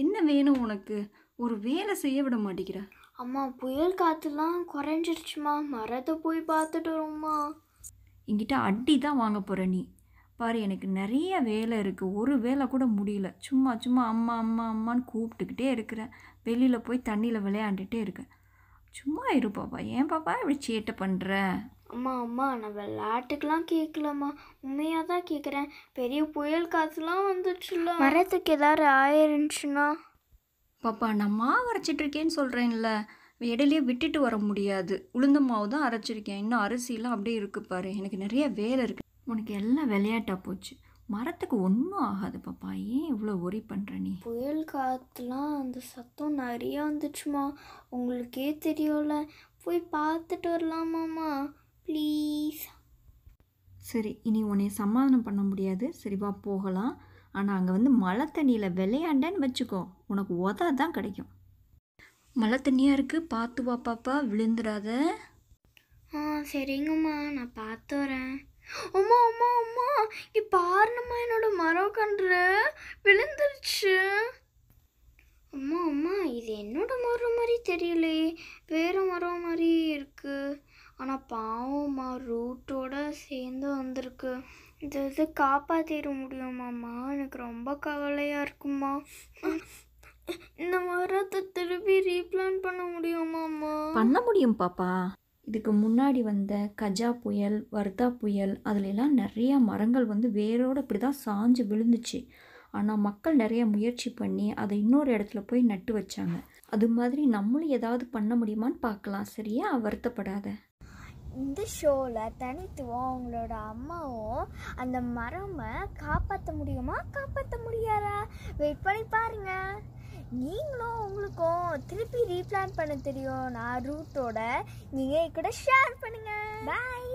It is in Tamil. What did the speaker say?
என்ன வேணும் உனக்கு ஒரு வேலை செய்ய விட மாட்டேங்கிற அம்மா புயல் காற்றுலாம் குறைஞ்சிருச்சுமா மரத்தை போய் பார்த்துட்டு வரோம்மா என்கிட்ட அடி தான் வாங்க போகிற நீ பாரு எனக்கு நிறைய வேலை இருக்குது ஒரு வேலை கூட முடியல சும்மா சும்மா அம்மா அம்மா அம்மான்னு கூப்பிட்டுக்கிட்டே இருக்கிறேன் வெளியில் போய் தண்ணியில் விளையாண்டுட்டே இருக்கேன் சும்மா இரு பாப்பா ஏன் பாப்பா இப்படி சேட்டை பண்ணுற அம்மா அம்மா நான் விளையாட்டுக்கெலாம் கேட்கலம்மா உண்மையாக தான் கேட்குறேன் பெரிய புயல் காசுலாம் வந்துச்சுல்ல மரத்துக்கு ஏதாவது ஆயிருந்துச்சுன்னா பாப்பா நான் மாவு அரைச்சிட்ருக்கேன்னு சொல்கிறேன்ல இடையிலே விட்டுட்டு வர முடியாது உளுந்த மாவு தான் அரைச்சிருக்கேன் இன்னும் அரிசிலாம் அப்படியே இருக்கு பாரு எனக்கு நிறைய வேலை இருக்குது உனக்கு எல்லாம் விளையாட்டாக போச்சு மரத்துக்கு ஒன்றும் ஆகாது பாப்பா ஏன் இவ்வளோ ஒரி பண்ணுற நீ புயல் காற்றுலாம் அந்த சத்தம் நிறையா வந்துச்சுமா உங்களுக்கே தெரியும்ல போய் பார்த்துட்டு வரலாமாம்மா ப்ளீஸ் சரி இனி உன்னை சமாதானம் பண்ண முடியாது சரிவா போகலாம் ஆனால் அங்கே வந்து மழை தண்ணியில் விளையாண்டேன்னு வச்சுக்கோ உனக்கு உத தான் கிடைக்கும் மழை தண்ணியாக இருக்குது பார்த்து வா பாப்பா விழுந்துடாத ஆ சரிங்கம்மா நான் பார்த்து வரேன் உமா உமா உமா இங்கே பாருங்கம்மா என்னோட மரம் கன்று விழுந்துருச்சு அம்மா அம்மா இது என்னோட மரம் மாதிரி தெரியலையே வேறு மரம் மாதிரி இருக்குது ஆனால் பாவம்மா ரூட்டோடு சேர்ந்து வந்திருக்கு இது இது காப்பாற்றிட முடியுமாம்மா எனக்கு ரொம்ப கவலையாக இருக்குமா இந்த மரத்தை திருப்பி ரீப்ளான் பண்ண முடியுமாம்மா பண்ண முடியும் பாப்பா இதுக்கு முன்னாடி வந்த கஜா புயல் வர்தா புயல் அதுலெல்லாம் நிறையா மரங்கள் வந்து வேரோடு இப்படி தான் சாஞ்சு விழுந்துச்சு ஆனால் மக்கள் நிறைய முயற்சி பண்ணி அதை இன்னொரு இடத்துல போய் நட்டு வச்சாங்க அது மாதிரி நம்மளும் ஏதாவது பண்ண முடியுமான்னு பார்க்கலாம் சரியா வருத்தப்படாத இந்த ஷோவில் தனித்துவம் அவங்களோட அம்மாவும் அந்த மரமை காப்பாற்ற முடியுமா காப்பாற்ற முடியாதா வெயிட் பண்ணி பாருங்க நீங்களும் உங்களுக்கும் திருப்பி ரீப்ளான் பண்ண தெரியும் நான் ரூட்டோட நீங்கள் கூட ஷேர் பண்ணுங்க பாய்